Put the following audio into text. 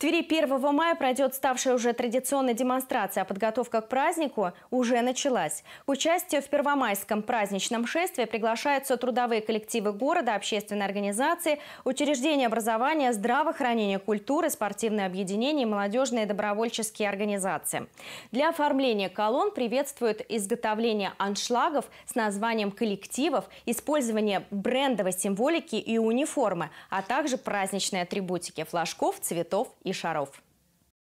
Твери 1 мая пройдет ставшая уже традиционной демонстрация, а подготовка к празднику уже началась. К участию в первомайском праздничном шествии приглашаются трудовые коллективы города, общественные организации, учреждения образования, здравоохранения, культуры, спортивные объединения и молодежные добровольческие организации. Для оформления колонн приветствуют изготовление аншлагов с названием коллективов, использование брендовой символики и униформы, а также праздничные атрибутики – флажков, цветов и и шаров.